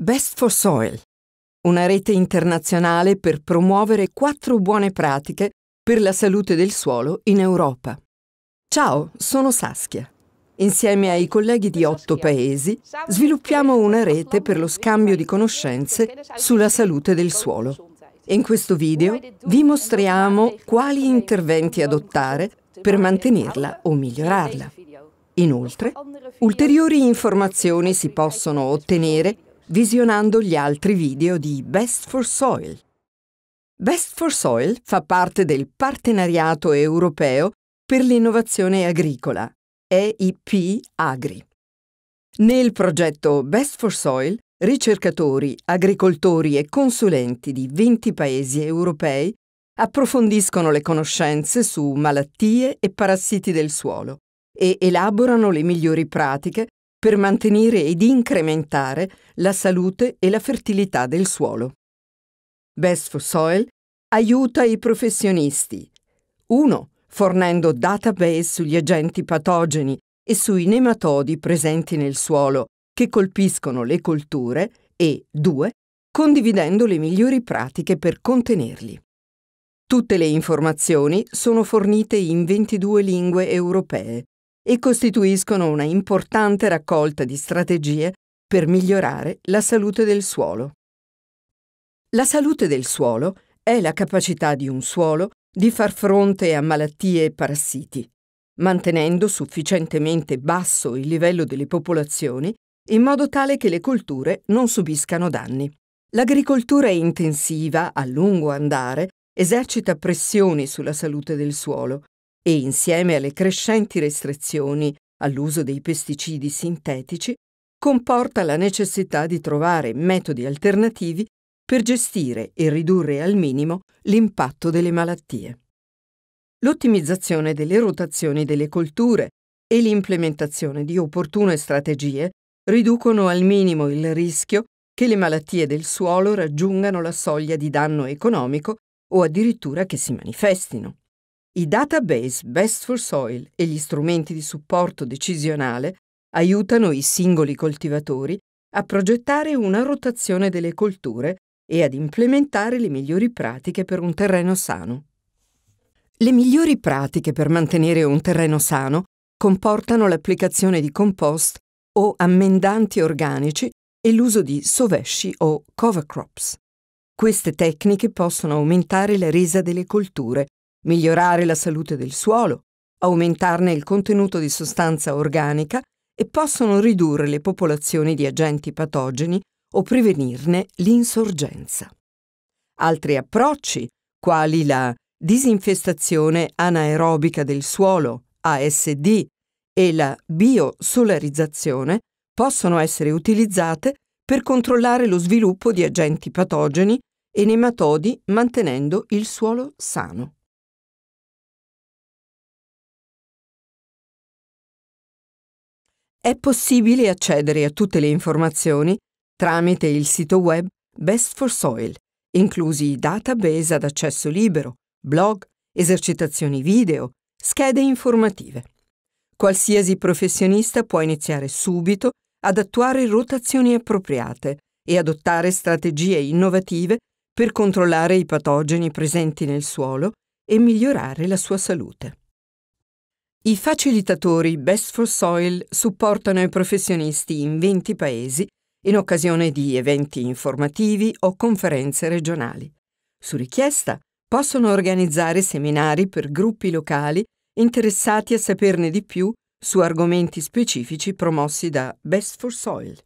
Best for Soil, una rete internazionale per promuovere quattro buone pratiche per la salute del suolo in Europa. Ciao, sono Saskia. Insieme ai colleghi di otto paesi sviluppiamo una rete per lo scambio di conoscenze sulla salute del suolo. In questo video vi mostriamo quali interventi adottare per mantenerla o migliorarla. Inoltre, ulteriori informazioni si possono ottenere visionando gli altri video di Best for Soil. Best for Soil fa parte del Partenariato Europeo per l'Innovazione Agricola, EIP Agri. Nel progetto Best for Soil, ricercatori, agricoltori e consulenti di 20 paesi europei approfondiscono le conoscenze su malattie e parassiti del suolo e elaborano le migliori pratiche per mantenere ed incrementare la salute e la fertilità del suolo. Best for Soil aiuta i professionisti. 1. Fornendo database sugli agenti patogeni e sui nematodi presenti nel suolo che colpiscono le colture e 2. Condividendo le migliori pratiche per contenerli. Tutte le informazioni sono fornite in 22 lingue europee e costituiscono una importante raccolta di strategie per migliorare la salute del suolo. La salute del suolo è la capacità di un suolo di far fronte a malattie e parassiti, mantenendo sufficientemente basso il livello delle popolazioni in modo tale che le colture non subiscano danni. L'agricoltura intensiva a lungo andare esercita pressioni sulla salute del suolo, e insieme alle crescenti restrizioni all'uso dei pesticidi sintetici comporta la necessità di trovare metodi alternativi per gestire e ridurre al minimo l'impatto delle malattie. L'ottimizzazione delle rotazioni delle colture e l'implementazione di opportune strategie riducono al minimo il rischio che le malattie del suolo raggiungano la soglia di danno economico o addirittura che si manifestino. I database Best for Soil e gli strumenti di supporto decisionale aiutano i singoli coltivatori a progettare una rotazione delle colture e ad implementare le migliori pratiche per un terreno sano. Le migliori pratiche per mantenere un terreno sano comportano l'applicazione di compost o ammendanti organici e l'uso di sovesci o cover crops. Queste tecniche possono aumentare la resa delle colture migliorare la salute del suolo, aumentarne il contenuto di sostanza organica e possono ridurre le popolazioni di agenti patogeni o prevenirne l'insorgenza. Altri approcci, quali la disinfestazione anaerobica del suolo, ASD, e la biosolarizzazione, possono essere utilizzate per controllare lo sviluppo di agenti patogeni e nematodi mantenendo il suolo sano. È possibile accedere a tutte le informazioni tramite il sito web Best for Soil, inclusi database ad accesso libero, blog, esercitazioni video, schede informative. Qualsiasi professionista può iniziare subito ad attuare rotazioni appropriate e adottare strategie innovative per controllare i patogeni presenti nel suolo e migliorare la sua salute. I facilitatori Best for Soil supportano i professionisti in 20 paesi in occasione di eventi informativi o conferenze regionali. Su richiesta possono organizzare seminari per gruppi locali interessati a saperne di più su argomenti specifici promossi da Best for Soil.